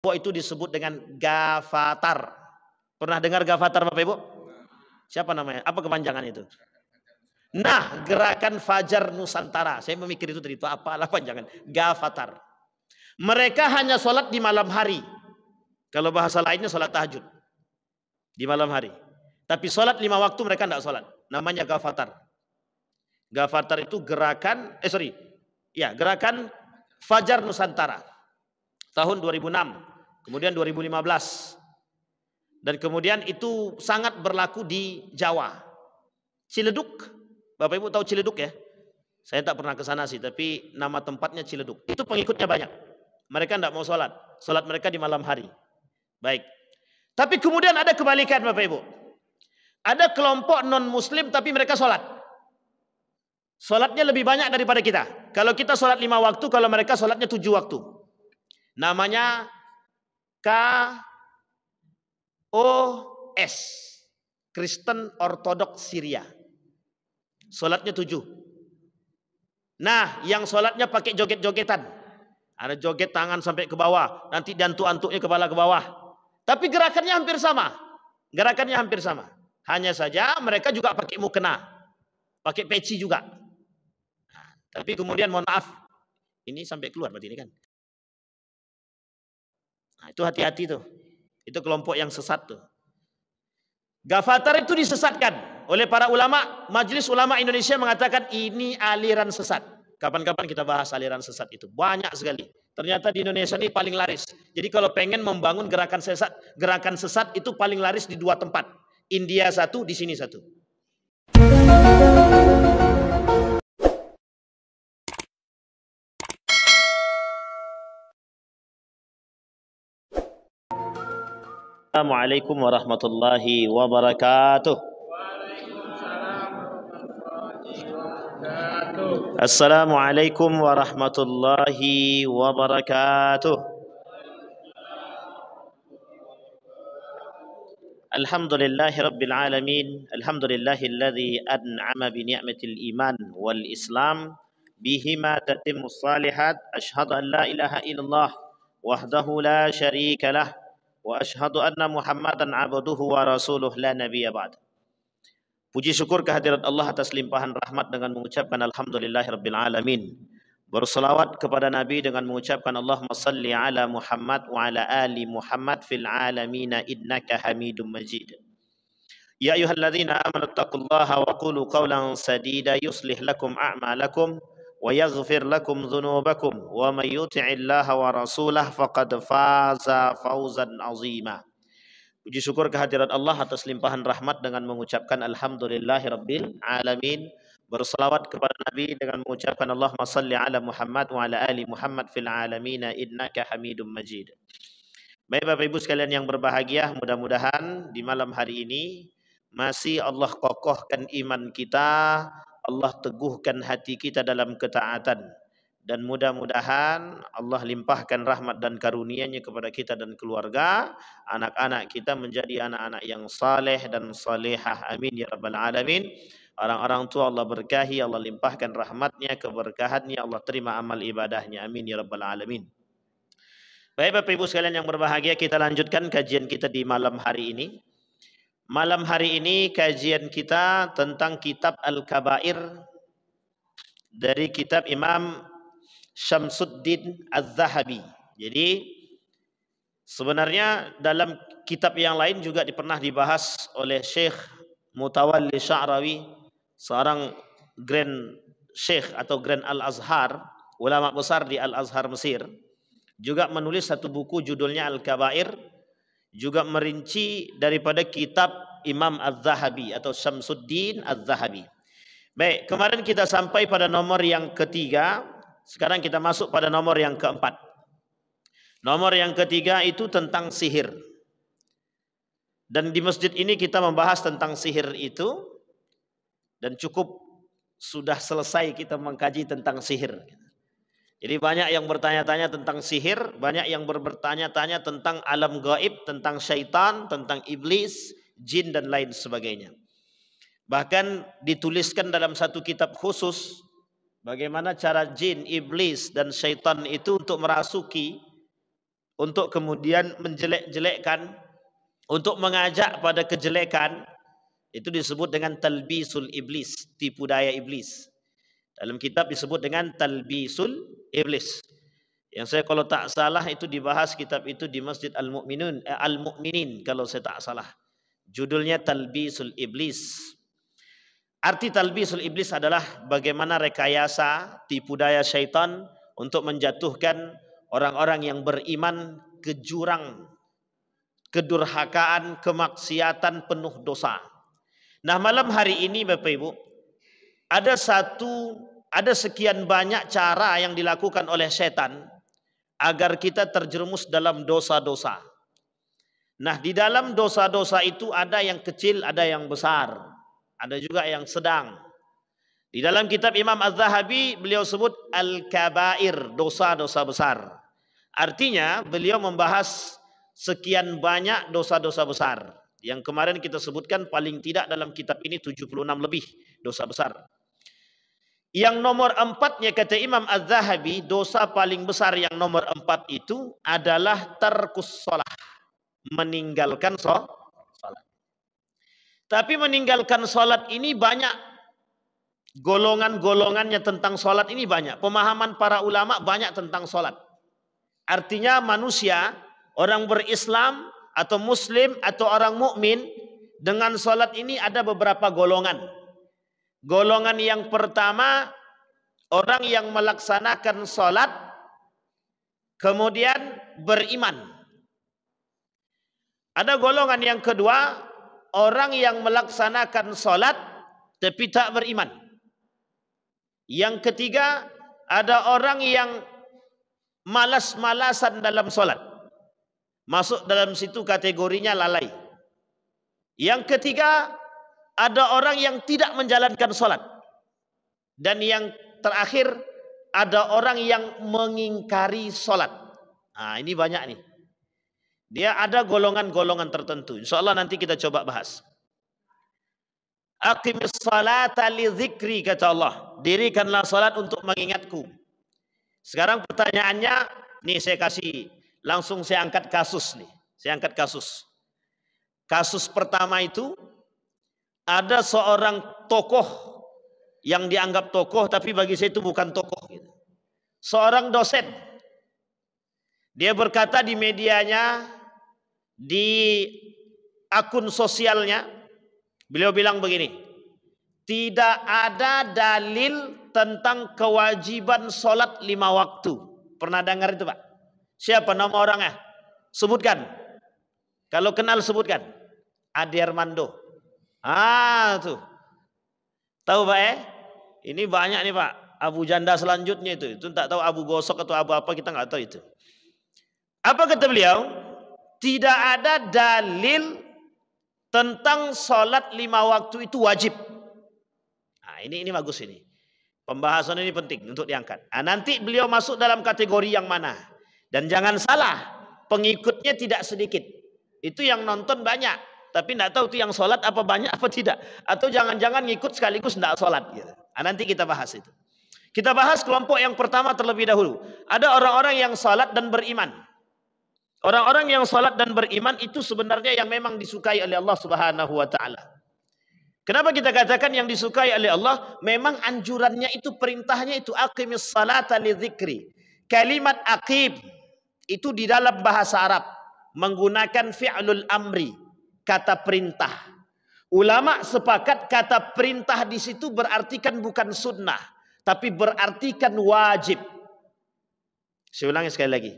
kelompok itu disebut dengan gafatar. Pernah dengar gafatar Bapak Ibu? Siapa namanya? Apa kepanjangan itu? Nah, gerakan Fajar Nusantara. Saya memikir itu tadi itu apalah panjangan. Gafatar. Mereka hanya sholat di malam hari. Kalau bahasa lainnya sholat tahajud. Di malam hari. Tapi sholat lima waktu mereka tidak sholat. Namanya gafatar. Gafatar itu gerakan, eh sorry. Ya, gerakan Fajar Nusantara tahun 2006 Kemudian 2015. Dan kemudian itu sangat berlaku di Jawa. Ciledug. Bapak Ibu tahu Ciledug ya? Saya tak pernah ke sana sih, tapi nama tempatnya Ciledug. Itu pengikutnya banyak. Mereka tidak mau sholat. Sholat mereka di malam hari. Baik. Tapi kemudian ada kebalikan Bapak Ibu. Ada kelompok non-muslim tapi mereka sholat. Sholatnya lebih banyak daripada kita. Kalau kita sholat lima waktu, kalau mereka sholatnya tujuh waktu. Namanya KOS Kristen Ortodok Syria. Solatnya tujuh. Nah, yang solatnya pakai joget-jogetan. Ada joget tangan sampai ke bawah. Nanti dantu-antuknya kepala ke bawah. Tapi gerakannya hampir sama. Gerakannya hampir sama. Hanya saja mereka juga pakai mukena. Pakai peci juga. Nah, tapi kemudian mohon maaf. Ini sampai keluar berarti ini kan. Nah, itu hati-hati tuh. Itu kelompok yang sesat tuh. Gafatar itu disesatkan oleh para ulama. Majelis Ulama Indonesia mengatakan ini aliran sesat. Kapan-kapan kita bahas aliran sesat itu. Banyak sekali. Ternyata di Indonesia ini paling laris. Jadi kalau pengen membangun gerakan sesat, gerakan sesat itu paling laris di dua tempat. India satu, di sini satu. السلام عليكم ورحمة الله وبركاته السلام عليكم ورحمة الله وبركاته الحمد لله رب العالمين الحمد لله الذي أنعم بنعمة الإيمان والإسلام بهما تتم الصالحات أشهد أن لا إله إلا الله وحده لا شريك له wa ashadu anna muhammadan abaduhu wa rasuluh la nabiya ba'd. Puji syukur kehadirat Allah atas limpahan rahmat dengan mengucapkan Alhamdulillahirrabbilalamin. Bersalawat kepada Nabi dengan mengucapkan Allahumma salli ala Muhammad wa ala ali Muhammad fil alamina innaka hamidun majid. Ya ayuhal ladhina amanu attaqullaha wa qulu qawlan sadida yuslih lakum a'malakum. ويغفر لكم ذنوبكم ومن يطع الله ورسوله فقد فاز فوزا عظيما Puji syukur kehadiran Allah atas limpahan rahmat dengan mengucapkan Alhamdulillahi Rabbil Alamin. Bersalawat kepada Nabi dengan mengucapkan Allahumma salli ala Muhammad wa ala ali Muhammad fil alamina innaka hamidum majid. Baik Bapak Ibu sekalian yang berbahagia, mudah-mudahan di malam hari ini masih Allah kokohkan iman kita, Allah teguhkan hati kita dalam ketaatan dan mudah-mudahan Allah limpahkan rahmat dan karunia-Nya kepada kita dan keluarga, anak-anak kita menjadi anak-anak yang saleh dan salihah. Amin ya rabbal alamin. Orang-orang tua Allah berkahi, Allah limpahkan rahmatnya, keberkahannya, Allah terima amal ibadahnya. Amin ya rabbal alamin. Baik Bapak Ibu sekalian yang berbahagia, kita lanjutkan kajian kita di malam hari ini. Malam hari ini kajian kita tentang kitab Al-Kabair dari kitab Imam Syamsuddin Az-Zahabi. Jadi sebenarnya dalam kitab yang lain juga pernah dibahas oleh Syekh Mutawalli Sya'rawi, seorang Grand Syekh atau Grand Al-Azhar, ulama besar di Al-Azhar Mesir, juga menulis satu buku judulnya Al-Kabair. juga merinci daripada kitab Imam Az-Zahabi atau Syamsuddin Az-Zahabi. Baik, kemarin kita sampai pada nomor yang ketiga, sekarang kita masuk pada nomor yang keempat. Nomor yang ketiga itu tentang sihir. Dan di masjid ini kita membahas tentang sihir itu dan cukup sudah selesai kita mengkaji tentang sihir. Jadi banyak yang bertanya-tanya tentang sihir, banyak yang bertanya-tanya tentang alam gaib, tentang syaitan, tentang iblis, jin dan lain sebagainya. Bahkan dituliskan dalam satu kitab khusus bagaimana cara jin, iblis dan syaitan itu untuk merasuki untuk kemudian menjelek-jelekkan, untuk mengajak pada kejelekan, itu disebut dengan talbisul iblis, tipu daya iblis. Dalam kitab disebut dengan Talbisul Iblis. Yang saya kalau tak salah itu dibahas kitab itu di Masjid Al-Mu'minun. Eh, Al-Mu'minin kalau saya tak salah. Judulnya Talbisul Iblis. Arti Talbisul Iblis adalah bagaimana rekayasa tipu daya syaitan untuk menjatuhkan orang-orang yang beriman ke jurang, kedurhakaan, kemaksiatan penuh dosa. Nah malam hari ini Bapak Ibu, ada satu ada sekian banyak cara yang dilakukan oleh setan agar kita terjerumus dalam dosa-dosa. Nah, di dalam dosa-dosa itu ada yang kecil, ada yang besar, ada juga yang sedang. Di dalam kitab Imam Az-Zahabi beliau sebut al-kabair, dosa-dosa besar. Artinya beliau membahas sekian banyak dosa-dosa besar. Yang kemarin kita sebutkan paling tidak dalam kitab ini 76 lebih dosa besar. Yang nomor empatnya kata Imam Az-Zahabi, dosa paling besar yang nomor empat itu adalah terkus Meninggalkan sholat. Tapi meninggalkan sholat ini banyak. Golongan-golongannya tentang sholat ini banyak. Pemahaman para ulama banyak tentang sholat. Artinya manusia, orang berislam atau muslim atau orang mukmin dengan sholat ini ada beberapa golongan. Golongan yang pertama orang yang melaksanakan salat kemudian beriman. Ada golongan yang kedua orang yang melaksanakan salat tapi tak beriman. Yang ketiga ada orang yang malas-malasan dalam solat. Masuk dalam situ kategorinya lalai. Yang ketiga, ada orang yang tidak menjalankan sholat. Dan yang terakhir, ada orang yang mengingkari sholat. Nah, ini banyak nih. Dia ada golongan-golongan tertentu. Insya Allah nanti kita coba bahas. Aqimis salata li zikri, kata Allah. Dirikanlah sholat untuk mengingatku. Sekarang pertanyaannya, nih saya kasih, langsung saya angkat kasus nih. Saya angkat kasus. Kasus pertama itu, ada seorang tokoh yang dianggap tokoh tapi bagi saya itu bukan tokoh. Seorang dosen. Dia berkata di medianya, di akun sosialnya, beliau bilang begini, tidak ada dalil tentang kewajiban sholat lima waktu. Pernah dengar itu Pak? Siapa nama orangnya? Sebutkan. Kalau kenal sebutkan. Adi Armando. Ah tuh. Tahu Pak eh? Ini banyak nih Pak. Abu Janda selanjutnya itu. Itu tak tahu Abu Gosok atau Abu apa kita nggak tahu itu. Apa kata beliau? Tidak ada dalil tentang sholat lima waktu itu wajib. Nah, ini ini bagus ini. Pembahasan ini penting untuk diangkat. Nah, nanti beliau masuk dalam kategori yang mana. Dan jangan salah, pengikutnya tidak sedikit. Itu yang nonton banyak tapi tidak tahu itu yang sholat apa banyak apa tidak. Atau jangan-jangan ngikut sekaligus tidak sholat. Gitu. Nah, nanti kita bahas itu. Kita bahas kelompok yang pertama terlebih dahulu. Ada orang-orang yang sholat dan beriman. Orang-orang yang sholat dan beriman itu sebenarnya yang memang disukai oleh Allah Subhanahu Wa Taala. Kenapa kita katakan yang disukai oleh Allah? Memang anjurannya itu perintahnya itu aqimis salata li Kalimat aqib itu di dalam bahasa Arab menggunakan fi'lul amri kata perintah. Ulama sepakat kata perintah di situ berartikan bukan sunnah, tapi berartikan wajib. Saya ulangi sekali lagi.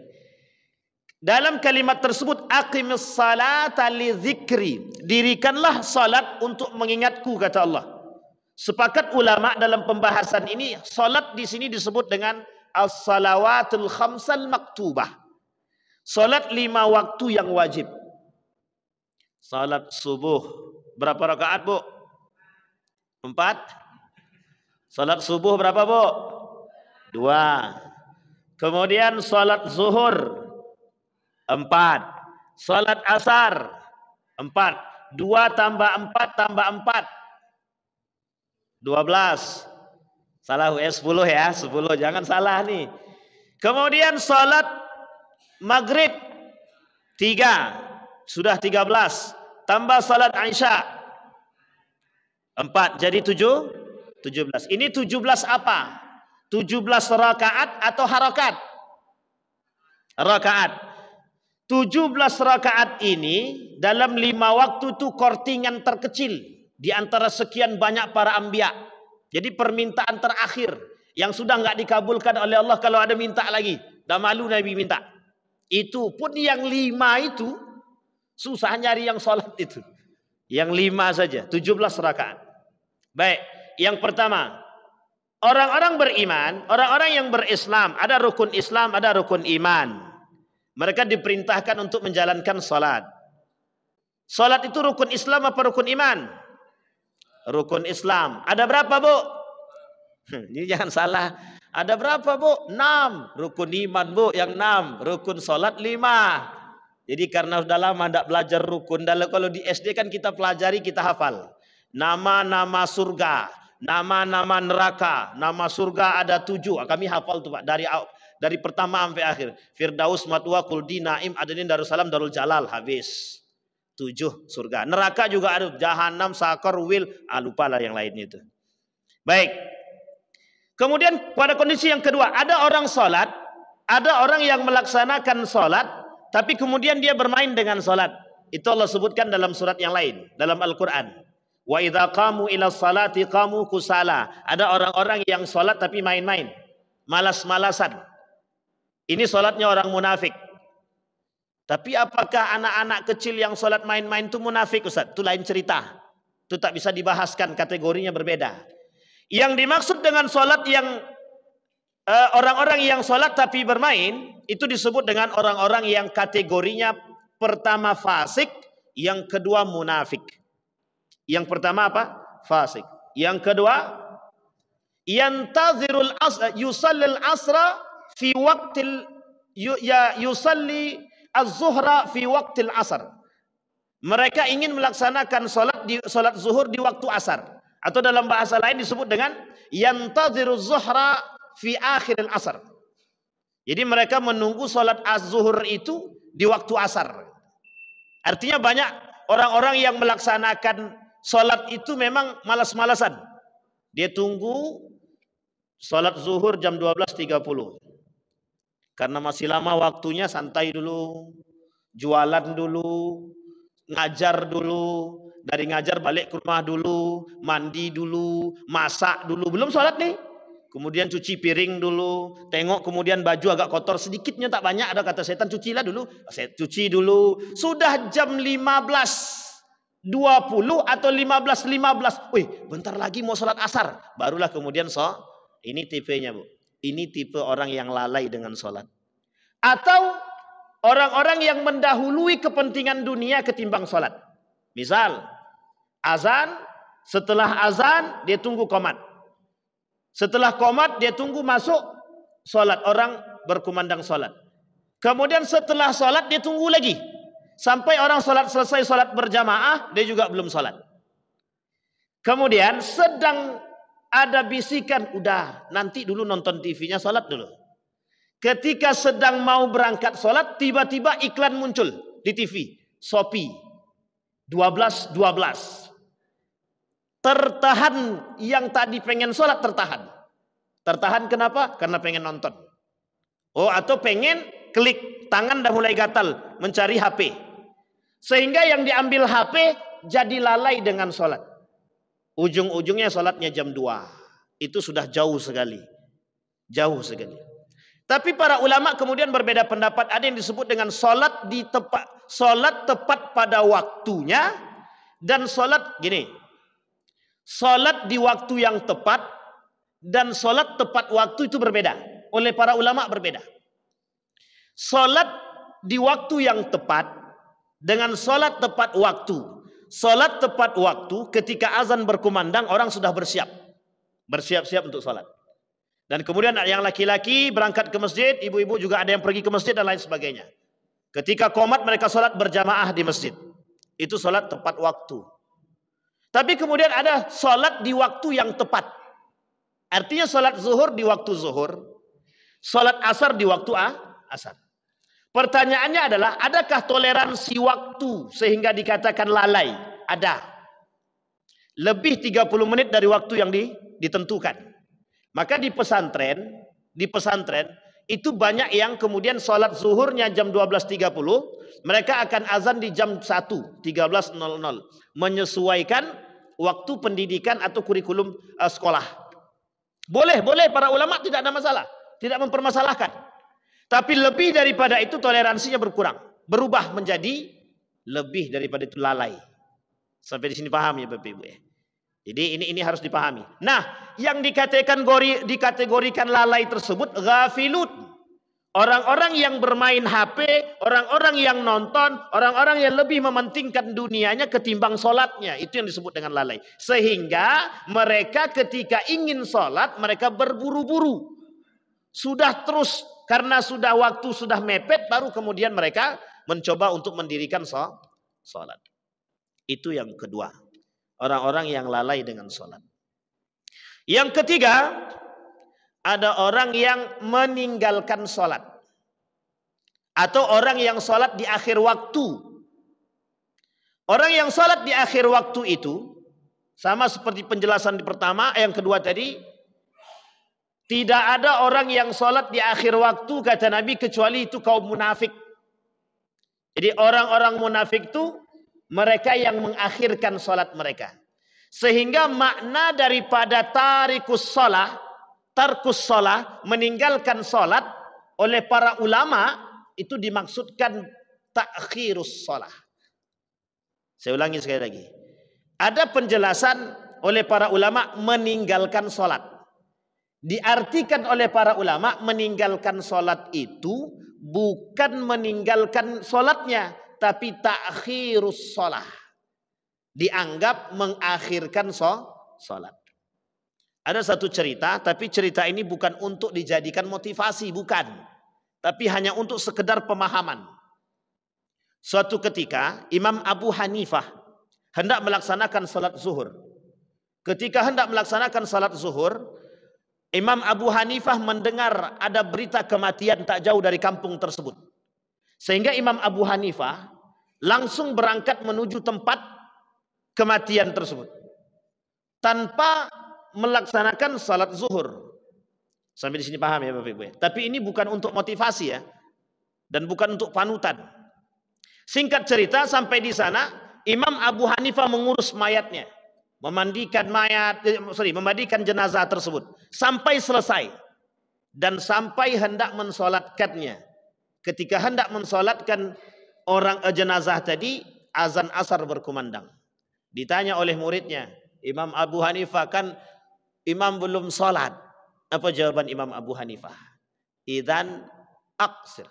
Dalam kalimat tersebut aqimis salata li Dirikanlah salat untuk mengingatku kata Allah. Sepakat ulama dalam pembahasan ini salat di sini disebut dengan as-salawatul khamsal maktubah. Salat lima waktu yang wajib. Salat subuh berapa rakaat, Bu? Empat. Salat subuh berapa, Bu? Dua. Kemudian salat zuhur empat. Salat asar empat. Dua tambah empat tambah empat. Dua belas. Salah US sepuluh ya, sepuluh. Jangan salah nih. Kemudian salat maghrib tiga sudah 13. Tambah salat Aisyah. 4 jadi 7 17. Ini 17 apa? 17 rakaat atau harakat? Rakaat. 17 rakaat ini dalam lima waktu itu kortingan terkecil di antara sekian banyak para ambia. Jadi permintaan terakhir yang sudah nggak dikabulkan oleh Allah kalau ada minta lagi. Dah malu Nabi minta. Itu pun yang lima itu Susah nyari yang sholat itu. Yang lima saja, tujuh belas rakaat. Baik, yang pertama. Orang-orang beriman, orang-orang yang berislam. Ada rukun Islam, ada rukun iman. Mereka diperintahkan untuk menjalankan sholat. Sholat itu rukun Islam apa rukun iman? Rukun Islam. Ada berapa bu? Hmm, ini jangan salah. Ada berapa bu? Enam. Rukun iman bu yang enam. Rukun sholat lima. Jadi karena sudah lama tidak belajar rukun, dalam kalau di SD kan kita pelajari, kita hafal. Nama-nama surga, nama-nama neraka, nama surga ada tujuh. Ah, kami hafal tuh Pak, dari dari pertama sampai akhir. Firdaus, Matua, Kuldi, Naim, Adenin, Darussalam, Darul Jalal, habis. Tujuh surga. Neraka juga ada, Jahanam, Sakar, Wil, ah lupa lah yang lainnya itu. Baik. Kemudian pada kondisi yang kedua, ada orang sholat, ada orang yang melaksanakan sholat, tapi kemudian dia bermain dengan salat. Itu Allah sebutkan dalam surat yang lain, dalam Al-Qur'an. Wa idza qamu ila salati qamu kusala. Ada orang-orang yang salat tapi main-main, malas-malasan. Ini salatnya orang munafik. Tapi apakah anak-anak kecil yang salat main-main itu munafik, Ustaz? Itu lain cerita. Itu tak bisa dibahaskan, kategorinya berbeda. Yang dimaksud dengan salat yang eh, orang-orang uh, yang sholat tapi bermain itu disebut dengan orang-orang yang kategorinya pertama fasik, yang kedua munafik. Yang pertama apa? Fasik. Yang kedua yantazirul asra yusallil asra fi waqtil ya yusalli az-zuhra fi waqtil asar. Mereka ingin melaksanakan salat di salat zuhur di waktu asar atau dalam bahasa lain disebut dengan yantazirul zuhra fi akhiril asar. Jadi mereka menunggu sholat az-zuhur itu di waktu asar. Artinya banyak orang-orang yang melaksanakan sholat itu memang malas-malasan. Dia tunggu sholat zuhur jam 12.30. Karena masih lama waktunya santai dulu. Jualan dulu. Ngajar dulu. Dari ngajar balik ke rumah dulu. Mandi dulu. Masak dulu. Belum sholat nih. Kemudian cuci piring dulu, tengok kemudian baju agak kotor sedikitnya tak banyak ada kata setan cuci lah dulu. Saya cuci dulu. Sudah jam 15. 20 atau 15 15. Wih, bentar lagi mau sholat asar. Barulah kemudian so, ini tipenya, Bu. Ini tipe orang yang lalai dengan sholat. Atau orang-orang yang mendahului kepentingan dunia ketimbang sholat. Misal, azan, setelah azan dia tunggu komat. Setelah komat dia tunggu masuk solat orang berkumandang solat. Kemudian setelah solat dia tunggu lagi sampai orang solat selesai solat berjamaah dia juga belum solat. Kemudian sedang ada bisikan udah nanti dulu nonton TV-nya solat dulu. Ketika sedang mau berangkat solat tiba-tiba iklan muncul di TV Shopee 12 12 tertahan yang tadi pengen sholat tertahan. Tertahan kenapa? Karena pengen nonton. Oh atau pengen klik tangan dah mulai gatal mencari HP. Sehingga yang diambil HP jadi lalai dengan sholat. Ujung-ujungnya sholatnya jam 2. Itu sudah jauh sekali. Jauh sekali. Tapi para ulama kemudian berbeda pendapat. Ada yang disebut dengan sholat di tepat, sholat tepat pada waktunya. Dan sholat gini, Salat di waktu yang tepat dan salat tepat waktu itu berbeda. Oleh para ulama berbeda. Salat di waktu yang tepat dengan salat tepat waktu. Salat tepat waktu ketika azan berkumandang orang sudah bersiap. Bersiap-siap untuk salat. Dan kemudian yang laki-laki berangkat ke masjid, ibu-ibu juga ada yang pergi ke masjid dan lain sebagainya. Ketika komat mereka sholat berjamaah di masjid. Itu sholat tepat waktu. Tapi kemudian ada sholat di waktu yang tepat. Artinya sholat zuhur di waktu zuhur. Sholat asar di waktu ah, asar. Pertanyaannya adalah adakah toleransi waktu sehingga dikatakan lalai? Ada. Lebih 30 menit dari waktu yang ditentukan. Maka di pesantren, di pesantren itu banyak yang kemudian sholat zuhurnya jam 12.30. Mereka akan azan di jam 1, 13.00. Menyesuaikan waktu pendidikan atau kurikulum eh, sekolah. Boleh, boleh para ulama tidak ada masalah. Tidak mempermasalahkan. Tapi lebih daripada itu toleransinya berkurang. Berubah menjadi lebih daripada itu lalai. Sampai di sini paham ya Bapak Ibu ya. Jadi ini ini harus dipahami. Nah, yang dikategorikan gori, dikategorikan lalai tersebut ghafilut. Orang-orang yang bermain HP, orang-orang yang nonton, orang-orang yang lebih mementingkan dunianya ketimbang sholatnya. Itu yang disebut dengan lalai. Sehingga mereka ketika ingin sholat, mereka berburu-buru. Sudah terus, karena sudah waktu sudah mepet, baru kemudian mereka mencoba untuk mendirikan sholat. Itu yang kedua orang-orang yang lalai dengan sholat. Yang ketiga, ada orang yang meninggalkan sholat. Atau orang yang sholat di akhir waktu. Orang yang sholat di akhir waktu itu, sama seperti penjelasan di pertama, yang kedua tadi, tidak ada orang yang sholat di akhir waktu, kata Nabi, kecuali itu kaum munafik. Jadi orang-orang munafik itu mereka yang mengakhirkan salat mereka. Sehingga makna daripada tarikus salah, tarkus salah, meninggalkan salat oleh para ulama itu dimaksudkan takhirus salah. Saya ulangi sekali lagi. Ada penjelasan oleh para ulama meninggalkan salat. Diartikan oleh para ulama meninggalkan salat itu bukan meninggalkan salatnya tapi takhirus sholat Dianggap mengakhirkan sholat. Ada satu cerita, tapi cerita ini bukan untuk dijadikan motivasi, bukan. Tapi hanya untuk sekedar pemahaman. Suatu ketika Imam Abu Hanifah hendak melaksanakan salat zuhur. Ketika hendak melaksanakan salat zuhur, Imam Abu Hanifah mendengar ada berita kematian tak jauh dari kampung tersebut. Sehingga Imam Abu Hanifah langsung berangkat menuju tempat kematian tersebut. Tanpa melaksanakan salat zuhur. Sampai di sini paham ya Bapak Ibu ya? Tapi ini bukan untuk motivasi ya. Dan bukan untuk panutan. Singkat cerita sampai di sana Imam Abu Hanifah mengurus mayatnya. Memandikan mayat, eh, sorry, memandikan jenazah tersebut. Sampai selesai. Dan sampai hendak mensolatkannya ketika hendak mensolatkan orang eh, jenazah tadi, azan asar berkumandang. Ditanya oleh muridnya, Imam Abu Hanifah kan imam belum solat. Apa jawaban Imam Abu Hanifah? Idan aksir.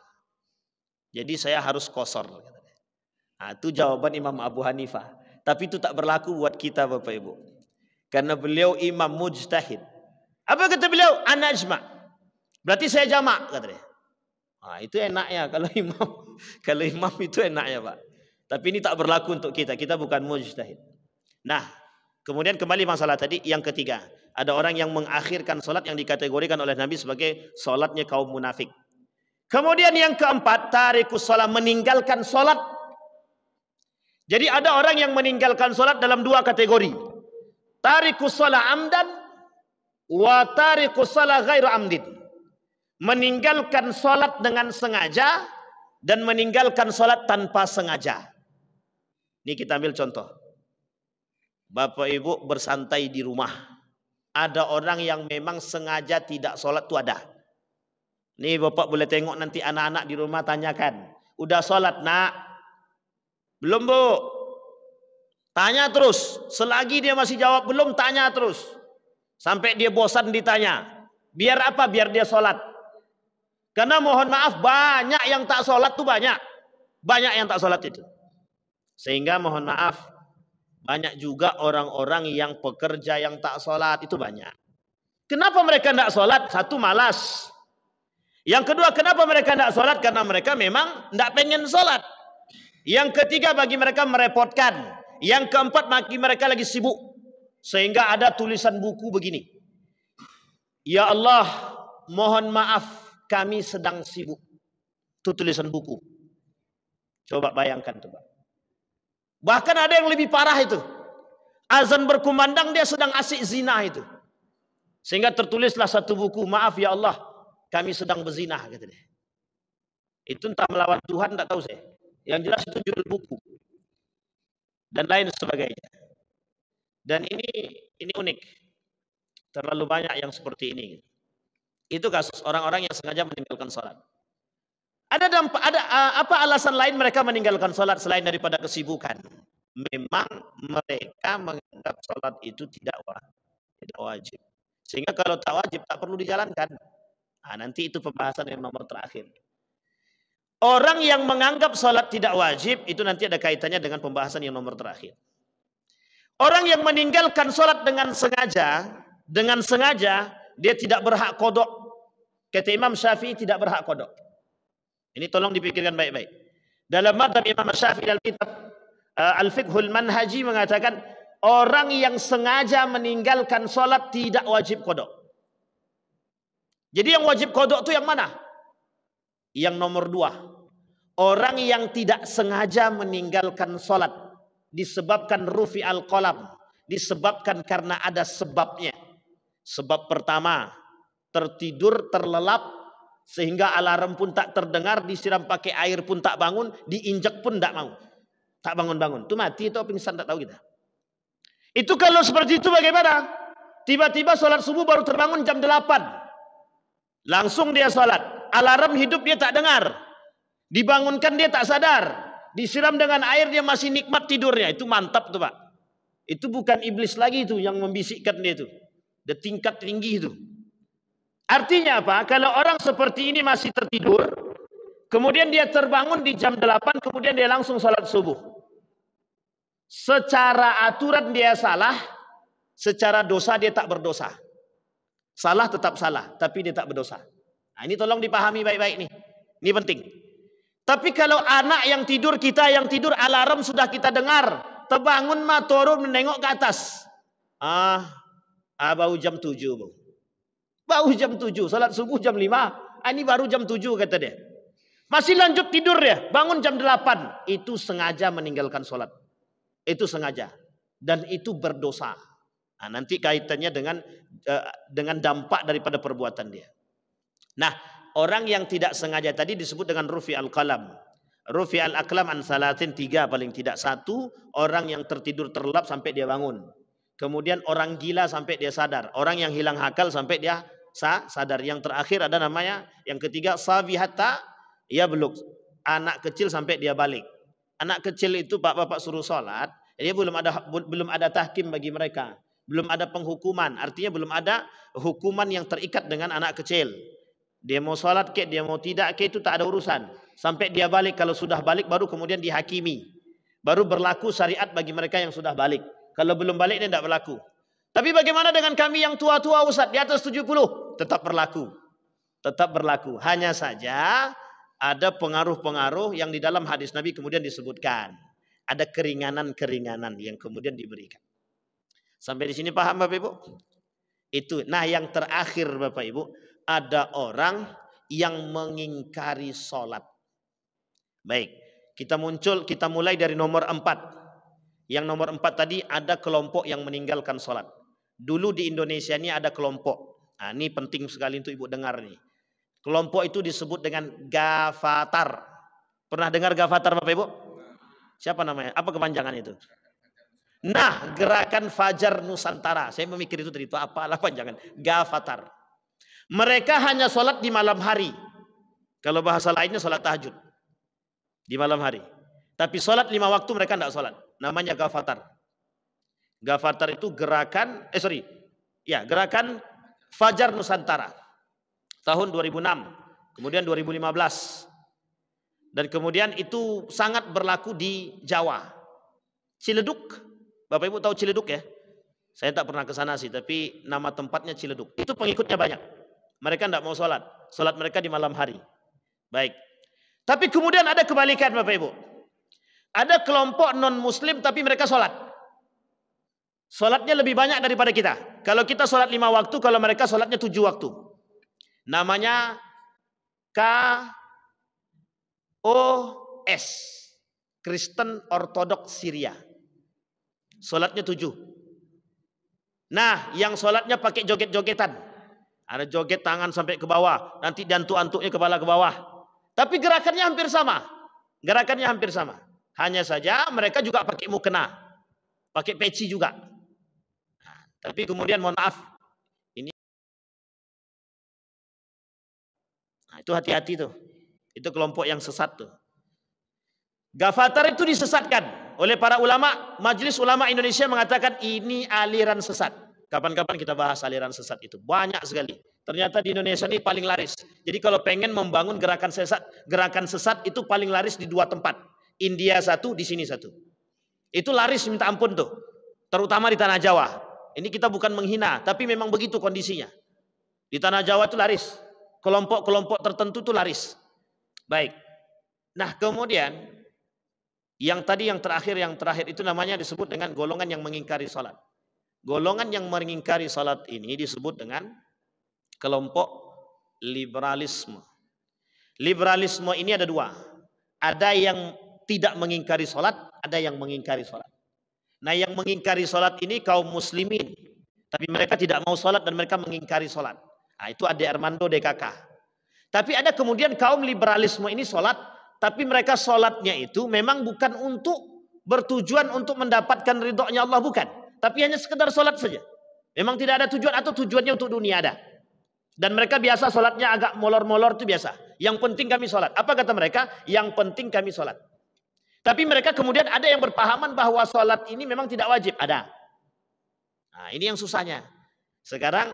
Jadi saya harus kosor. Nah, itu jawaban Imam Abu Hanifah. Tapi itu tak berlaku buat kita Bapak Ibu. Karena beliau imam mujtahid. Apa kata beliau? Anajma. Berarti saya jamak kata dia. Ah itu enaknya kalau imam kalau imam itu enaknya pak. Tapi ini tak berlaku untuk kita. Kita bukan mujtahid. Nah, kemudian kembali masalah tadi yang ketiga. Ada orang yang mengakhirkan solat yang dikategorikan oleh Nabi sebagai solatnya kaum munafik. Kemudian yang keempat, tariku solat meninggalkan solat. Jadi ada orang yang meninggalkan solat dalam dua kategori. Tariku solat amdan, wa tariku solat gairu amdin. meninggalkan sholat dengan sengaja dan meninggalkan sholat tanpa sengaja. Ini kita ambil contoh. Bapak Ibu bersantai di rumah. Ada orang yang memang sengaja tidak sholat itu ada. Nih Bapak boleh tengok nanti anak-anak di rumah tanyakan. Udah sholat nak? Belum bu? Tanya terus. Selagi dia masih jawab belum tanya terus. Sampai dia bosan ditanya. Biar apa? Biar dia sholat. Karena mohon maaf banyak yang tak sholat tuh banyak. Banyak yang tak sholat itu. Sehingga mohon maaf banyak juga orang-orang yang pekerja yang tak sholat itu banyak. Kenapa mereka tidak sholat? Satu malas. Yang kedua kenapa mereka tidak sholat? Karena mereka memang tidak pengen sholat. Yang ketiga bagi mereka merepotkan. Yang keempat bagi mereka lagi sibuk. Sehingga ada tulisan buku begini. Ya Allah mohon maaf kami sedang sibuk. Itu tulisan buku. Coba bayangkan coba. Bahkan ada yang lebih parah itu. Azan berkumandang dia sedang asik zina itu. Sehingga tertulislah satu buku, maaf ya Allah, kami sedang berzina gitu deh. Itu entah melawan Tuhan tak tahu saya. Yang jelas itu judul buku. Dan lain sebagainya. Dan ini ini unik. Terlalu banyak yang seperti ini. Itu kasus orang-orang yang sengaja meninggalkan sholat. Ada dampak, ada apa alasan lain mereka meninggalkan sholat selain daripada kesibukan? Memang mereka menganggap sholat itu tidak wajib. Sehingga kalau tak wajib tak perlu dijalankan. Nah, nanti itu pembahasan yang nomor terakhir. Orang yang menganggap sholat tidak wajib itu nanti ada kaitannya dengan pembahasan yang nomor terakhir. Orang yang meninggalkan sholat dengan sengaja, dengan sengaja dia tidak berhak kodok Kata Imam Syafi'i tidak berhak kodok. Ini tolong dipikirkan baik-baik. Dalam madhab Imam Syafi'i dalam kitab uh, Al-Fiqhul Manhaji mengatakan orang yang sengaja meninggalkan solat tidak wajib kodok. Jadi yang wajib kodok itu yang mana? Yang nomor dua. Orang yang tidak sengaja meninggalkan solat disebabkan rufi al-qalam. Disebabkan karena ada sebabnya. Sebab pertama, tertidur, terlelap, sehingga alarm pun tak terdengar, disiram pakai air pun tak bangun, diinjak pun tak mau. Tak bangun-bangun. Itu mati, itu pingsan, tak tahu kita. Itu kalau seperti itu bagaimana? Tiba-tiba sholat subuh baru terbangun jam 8. Langsung dia sholat. Alarm hidup dia tak dengar. Dibangunkan dia tak sadar. Disiram dengan air dia masih nikmat tidurnya. Itu mantap tuh Pak. Itu bukan iblis lagi itu yang membisikkan dia itu. The tingkat tinggi itu. Artinya apa? Kalau orang seperti ini masih tertidur, kemudian dia terbangun di jam 8, kemudian dia langsung sholat subuh. Secara aturan dia salah, secara dosa dia tak berdosa. Salah tetap salah, tapi dia tak berdosa. Nah, ini tolong dipahami baik-baik nih. Ini penting. Tapi kalau anak yang tidur, kita yang tidur, alarm sudah kita dengar. Terbangun mah menengok ke atas. Ah, abau ah, jam 7 bang. Baru jam tujuh salat subuh jam lima, ah, Ini baru jam tujuh kata dia. Masih lanjut tidur dia, bangun jam delapan Itu sengaja meninggalkan salat. Itu sengaja. Dan itu berdosa. Nah, nanti kaitannya dengan eh, dengan dampak daripada perbuatan dia. Nah, orang yang tidak sengaja tadi disebut dengan rufi al-qalam. Rufi al-aklam an salatin tiga paling tidak. Satu, orang yang tertidur terlelap sampai dia bangun. Kemudian orang gila sampai dia sadar. Orang yang hilang akal sampai dia sa sadar. Yang terakhir ada namanya, yang ketiga sabihata ya beluk. Anak kecil sampai dia balik. Anak kecil itu pak bapak suruh sholat, dia belum ada belum ada tahkim bagi mereka, belum ada penghukuman. Artinya belum ada hukuman yang terikat dengan anak kecil. Dia mau sholat ke, dia mau tidak ke itu tak ada urusan. Sampai dia balik, kalau sudah balik baru kemudian dihakimi. Baru berlaku syariat bagi mereka yang sudah balik. Kalau belum balik dia tidak berlaku. Tapi bagaimana dengan kami yang tua-tua Ustaz di atas 70? Tetap berlaku. Tetap berlaku. Hanya saja ada pengaruh-pengaruh yang di dalam hadis Nabi kemudian disebutkan. Ada keringanan-keringanan yang kemudian diberikan. Sampai di sini paham Bapak Ibu? Itu. Nah yang terakhir Bapak Ibu. Ada orang yang mengingkari sholat. Baik. Kita muncul, kita mulai dari nomor empat. Yang nomor empat tadi ada kelompok yang meninggalkan sholat. Dulu di Indonesia ini ada kelompok. Nah, ini penting sekali untuk ibu dengar nih. Kelompok itu disebut dengan gavatar. Pernah dengar Gafatar Bapak Ibu? Siapa namanya? Apa kepanjangan itu? Nah, gerakan Fajar Nusantara. Saya memikir itu tadi itu apalah panjangan. Gavatar. Mereka hanya sholat di malam hari. Kalau bahasa lainnya sholat tahajud. Di malam hari. Tapi sholat lima waktu mereka tidak sholat. Namanya gavatar. Gavatar itu gerakan, eh sorry, ya gerakan Fajar Nusantara tahun 2006, kemudian 2015. Dan kemudian itu sangat berlaku di Jawa. Ciledug, Bapak Ibu tahu Ciledug ya? Saya tak pernah ke sana sih, tapi nama tempatnya Ciledug. Itu pengikutnya banyak. Mereka tidak mau sholat. Sholat mereka di malam hari. Baik. Tapi kemudian ada kebalikan Bapak Ibu. Ada kelompok non muslim tapi mereka sholat. Solatnya lebih banyak daripada kita. Kalau kita solat lima waktu, kalau mereka solatnya tujuh waktu. Namanya K O S Kristen Ortodok Syria. Solatnya tujuh. Nah, yang solatnya pakai joget-jogetan. Ada joget tangan sampai ke bawah. Nanti jantung antuknya kepala ke bawah. Tapi gerakannya hampir sama. Gerakannya hampir sama. Hanya saja mereka juga pakai mukena. Pakai peci juga. Tapi kemudian mohon maaf, ini nah, itu hati-hati tuh. Itu kelompok yang sesat tuh. Gafatar itu disesatkan oleh para ulama. Majelis Ulama Indonesia mengatakan ini aliran sesat. Kapan-kapan kita bahas aliran sesat itu. Banyak sekali. Ternyata di Indonesia ini paling laris. Jadi kalau pengen membangun gerakan sesat, gerakan sesat itu paling laris di dua tempat. India satu, di sini satu. Itu laris minta ampun tuh. Terutama di Tanah Jawa. Ini kita bukan menghina, tapi memang begitu kondisinya. Di tanah Jawa itu laris. Kelompok-kelompok tertentu itu laris. Baik. Nah, kemudian yang tadi yang terakhir yang terakhir itu namanya disebut dengan golongan yang mengingkari salat. Golongan yang mengingkari salat ini disebut dengan kelompok liberalisme. Liberalisme ini ada dua. Ada yang tidak mengingkari salat, ada yang mengingkari salat. Nah yang mengingkari sholat ini kaum muslimin. Tapi mereka tidak mau sholat dan mereka mengingkari sholat. Nah, itu ada Armando DKK. Tapi ada kemudian kaum liberalisme ini sholat. Tapi mereka sholatnya itu memang bukan untuk bertujuan untuk mendapatkan ridhonya Allah. Bukan. Tapi hanya sekedar sholat saja. Memang tidak ada tujuan atau tujuannya untuk dunia ada. Dan mereka biasa sholatnya agak molor-molor itu biasa. Yang penting kami sholat. Apa kata mereka? Yang penting kami sholat. Tapi mereka kemudian ada yang berpahaman bahwa sholat ini memang tidak wajib. Ada. Nah ini yang susahnya. Sekarang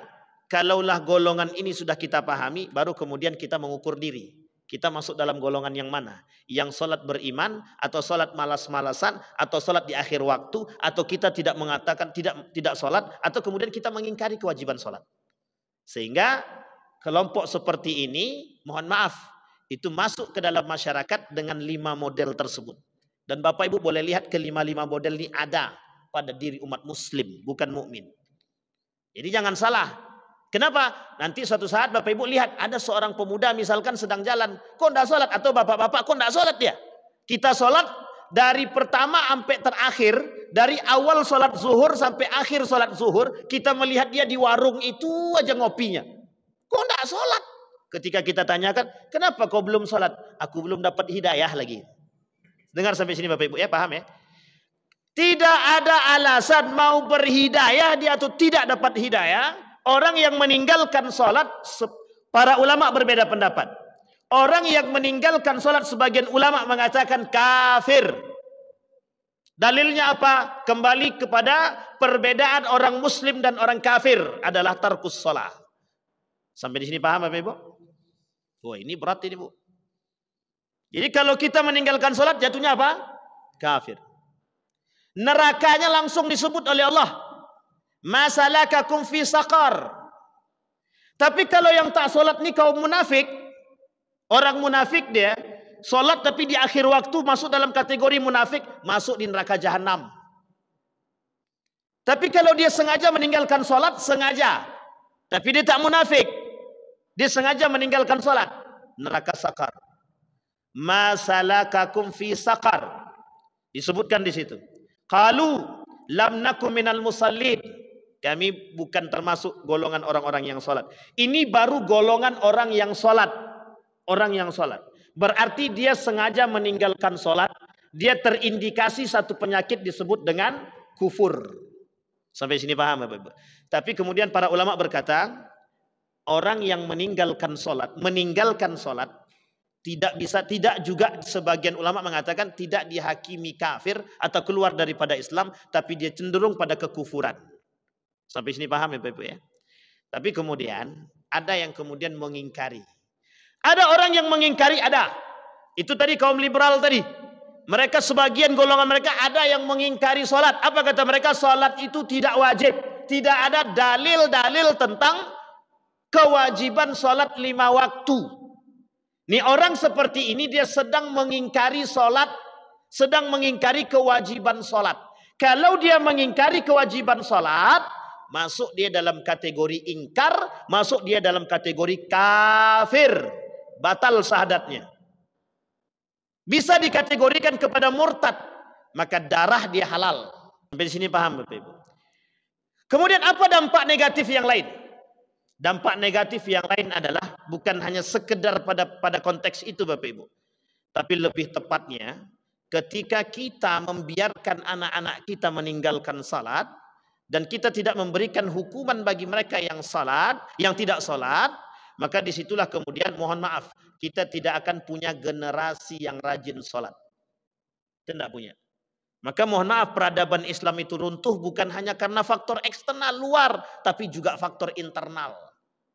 kalaulah golongan ini sudah kita pahami, baru kemudian kita mengukur diri. Kita masuk dalam golongan yang mana? Yang sholat beriman, atau sholat malas-malasan, atau sholat di akhir waktu, atau kita tidak mengatakan tidak tidak sholat, atau kemudian kita mengingkari kewajiban sholat. Sehingga kelompok seperti ini, mohon maaf, itu masuk ke dalam masyarakat dengan lima model tersebut. Dan Bapak Ibu boleh lihat kelima-lima model ini ada pada diri umat muslim, bukan mukmin. Jadi jangan salah. Kenapa? Nanti suatu saat Bapak Ibu lihat ada seorang pemuda misalkan sedang jalan. Kok enggak sholat? Atau bapak-bapak kok enggak sholat dia? Kita sholat dari pertama sampai terakhir. Dari awal sholat zuhur sampai akhir sholat zuhur. Kita melihat dia di warung itu aja ngopinya. Kok enggak sholat? Ketika kita tanyakan, kenapa kau belum sholat? Aku belum dapat hidayah lagi. Dengar sampai sini Bapak Ibu ya, paham ya? Tidak ada alasan mau berhidayah dia atau tidak dapat hidayah. Orang yang meninggalkan sholat, para ulama berbeda pendapat. Orang yang meninggalkan sholat sebagian ulama mengatakan kafir. Dalilnya apa? Kembali kepada perbedaan orang muslim dan orang kafir adalah tarkus sholat. Sampai di sini paham Bapak Ibu? Wah ini berat ini Bu. Jadi kalau kita meninggalkan sholat jatuhnya apa? Kafir. Nerakanya langsung disebut oleh Allah. masalah fi sakar Tapi kalau yang tak sholat nih kaum munafik, orang munafik dia, sholat tapi di akhir waktu masuk dalam kategori munafik, masuk di neraka jahanam. Tapi kalau dia sengaja meninggalkan sholat, sengaja. Tapi dia tak munafik. Dia sengaja meninggalkan sholat. Neraka sakar masalakakum fi saqar. Disebutkan di situ. Qalu lam nakum minal musallid Kami bukan termasuk golongan orang-orang yang sholat. Ini baru golongan orang yang sholat. Orang yang sholat. Berarti dia sengaja meninggalkan sholat. Dia terindikasi satu penyakit disebut dengan kufur. Sampai sini paham Bapak-Ibu. Tapi kemudian para ulama berkata, orang yang meninggalkan sholat, meninggalkan sholat tidak bisa, tidak juga sebagian ulama mengatakan tidak dihakimi kafir atau keluar daripada Islam, tapi dia cenderung pada kekufuran. Sampai sini paham ya Bapak ya? Tapi kemudian ada yang kemudian mengingkari. Ada orang yang mengingkari, ada. Itu tadi kaum liberal tadi. Mereka sebagian golongan mereka ada yang mengingkari sholat. Apa kata mereka? Sholat itu tidak wajib. Tidak ada dalil-dalil tentang kewajiban sholat lima waktu. Nih orang seperti ini dia sedang mengingkari sholat, sedang mengingkari kewajiban sholat. Kalau dia mengingkari kewajiban sholat, masuk dia dalam kategori ingkar, masuk dia dalam kategori kafir. Batal sahadatnya. Bisa dikategorikan kepada murtad. Maka darah dia halal. Sampai di sini paham Bapak Ibu. Kemudian apa dampak negatif yang lain? Dampak negatif yang lain adalah bukan hanya sekedar pada pada konteks itu Bapak Ibu. Tapi lebih tepatnya ketika kita membiarkan anak-anak kita meninggalkan salat dan kita tidak memberikan hukuman bagi mereka yang salat, yang tidak salat, maka disitulah kemudian mohon maaf kita tidak akan punya generasi yang rajin salat. Tidak punya. Maka mohon maaf peradaban Islam itu runtuh bukan hanya karena faktor eksternal luar tapi juga faktor internal.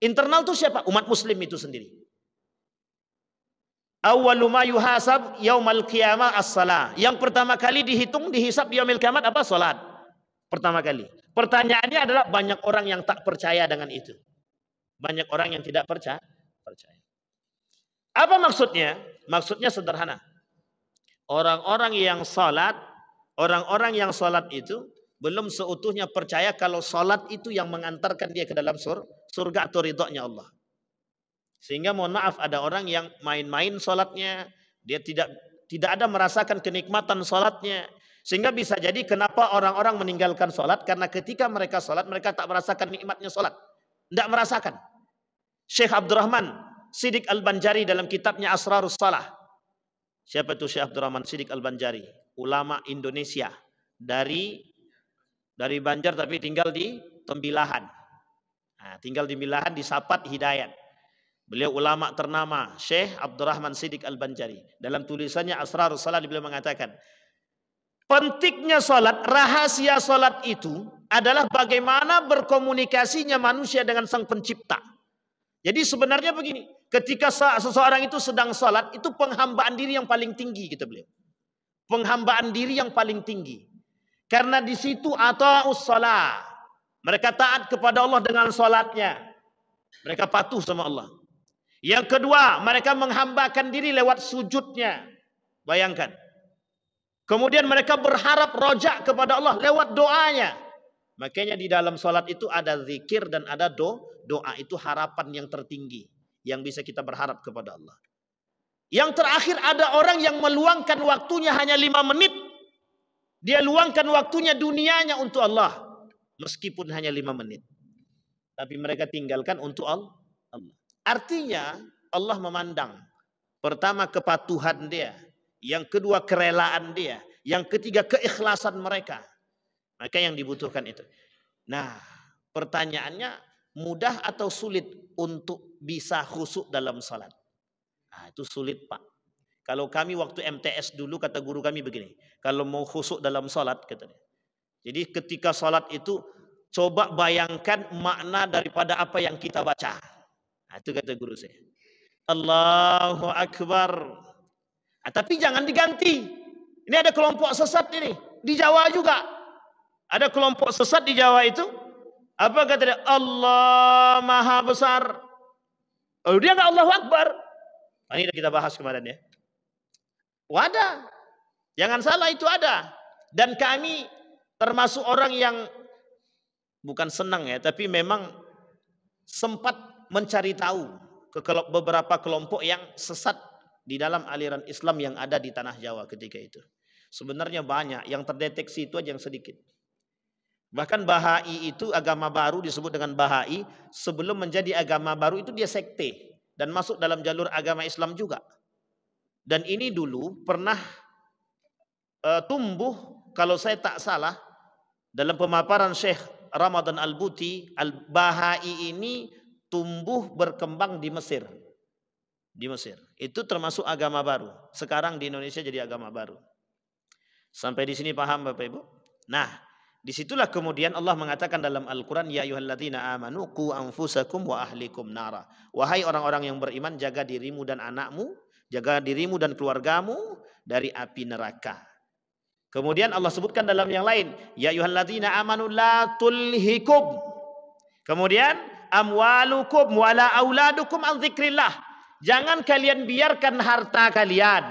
Internal itu siapa? Umat muslim itu sendiri. Awwalu ma yuhasab yaumal qiyamah as-salah. Yang pertama kali dihitung, dihisap di yaumil kiamat apa? Salat. Pertama kali. Pertanyaannya adalah banyak orang yang tak percaya dengan itu. Banyak orang yang tidak percaya. percaya. Apa maksudnya? Maksudnya sederhana. Orang-orang yang salat, orang-orang yang salat itu belum seutuhnya percaya kalau salat itu yang mengantarkan dia ke dalam surga surga atau ridhonya Allah. Sehingga mohon maaf ada orang yang main-main sholatnya, dia tidak tidak ada merasakan kenikmatan sholatnya. Sehingga bisa jadi kenapa orang-orang meninggalkan sholat karena ketika mereka sholat mereka tak merasakan nikmatnya sholat. Tidak merasakan. Syekh Abdurrahman Sidik Al-Banjari dalam kitabnya Asrarus Salah. Siapa itu Syekh Abdurrahman Sidik Al-Banjari? Ulama Indonesia dari dari Banjar tapi tinggal di Tembilahan. Nah, tinggal di Milahan di Sapat Hidayat. Beliau ulama ternama Syekh Abdurrahman Siddiq Al-Banjari. Dalam tulisannya Asrarus Salat beliau mengatakan, pentingnya salat, rahasia salat itu adalah bagaimana berkomunikasinya manusia dengan Sang Pencipta. Jadi sebenarnya begini, ketika seseorang itu sedang salat, itu penghambaan diri yang paling tinggi kita beliau. Penghambaan diri yang paling tinggi. Karena di situ atau salat mereka taat kepada Allah dengan sholatnya. Mereka patuh sama Allah. Yang kedua, mereka menghambakan diri lewat sujudnya. Bayangkan. Kemudian mereka berharap rojak kepada Allah lewat doanya. Makanya di dalam sholat itu ada zikir dan ada do. Doa itu harapan yang tertinggi. Yang bisa kita berharap kepada Allah. Yang terakhir ada orang yang meluangkan waktunya hanya lima menit. Dia luangkan waktunya dunianya untuk Allah meskipun hanya lima menit. Tapi mereka tinggalkan untuk Allah. Artinya Allah memandang pertama kepatuhan dia, yang kedua kerelaan dia, yang ketiga keikhlasan mereka. Maka yang dibutuhkan itu. Nah, pertanyaannya mudah atau sulit untuk bisa khusuk dalam salat? Nah, itu sulit Pak. Kalau kami waktu MTS dulu kata guru kami begini, kalau mau khusuk dalam salat katanya, jadi ketika salat itu coba bayangkan makna daripada apa yang kita baca. Nah, itu kata guru saya. Allahu Akbar. Nah, tapi jangan diganti. Ini ada kelompok sesat ini. Di Jawa juga. Ada kelompok sesat di Jawa itu. Apa kata dia? Allah Maha Besar. Oh, dia nggak Allahu Akbar. Nah, ini kita bahas kemarin ya. Wadah. Jangan salah itu ada. Dan kami Termasuk orang yang bukan senang ya, tapi memang sempat mencari tahu ke beberapa kelompok yang sesat di dalam aliran Islam yang ada di tanah Jawa ketika itu. Sebenarnya banyak yang terdeteksi itu aja yang sedikit. Bahkan Bahai itu agama baru disebut dengan Bahai. Sebelum menjadi agama baru itu dia sekte. Dan masuk dalam jalur agama Islam juga. Dan ini dulu pernah uh, tumbuh kalau saya tak salah dalam pemaparan Syekh Ramadan Al-Buti, Al-Bahai ini tumbuh berkembang di Mesir. Di Mesir. Itu termasuk agama baru. Sekarang di Indonesia jadi agama baru. Sampai di sini paham Bapak Ibu? Nah, disitulah kemudian Allah mengatakan dalam Al-Quran, Ya ayuhalladzina amanu ku anfusakum wa ahlikum nara. Wahai orang-orang yang beriman, jaga dirimu dan anakmu, jaga dirimu dan keluargamu dari api neraka. Kemudian Allah sebutkan dalam yang lain, ya ayyuhallazina amanu la tulhikum. Kemudian amwalukum wala auladukum an dzikrillah. Jangan kalian biarkan harta kalian,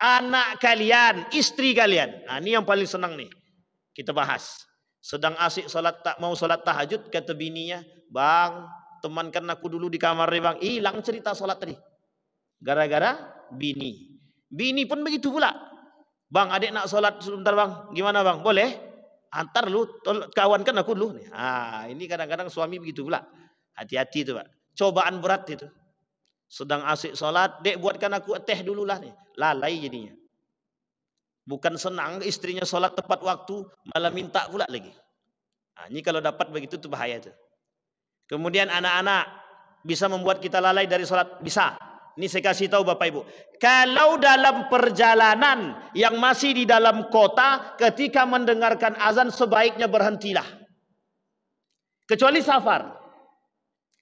anak kalian, istri kalian. Nah, ha, ini yang paling senang nih. Kita bahas. Sedang asyik salat tak mau salat tahajud kata bininya, "Bang, temankan aku dulu di kamar ni, Bang. Hilang cerita salat tadi." Gara-gara bini. Bini pun begitu pula. Bang, adik nak sholat sebentar bang. Gimana bang? Boleh? Antar lu, kawankan aku lu. Nah, ini kadang-kadang suami begitu pula. Hati-hati itu pak. Cobaan berat itu. Sedang asik sholat, dek buatkan aku teh dulu lah nih. Lalai jadinya. Bukan senang istrinya sholat tepat waktu, malah minta pula lagi. Nah, ini kalau dapat begitu itu bahaya itu. Kemudian anak-anak bisa membuat kita lalai dari sholat. Bisa. Ini saya kasih tahu Bapak Ibu. Kalau dalam perjalanan yang masih di dalam kota, ketika mendengarkan azan sebaiknya berhentilah. Kecuali safar.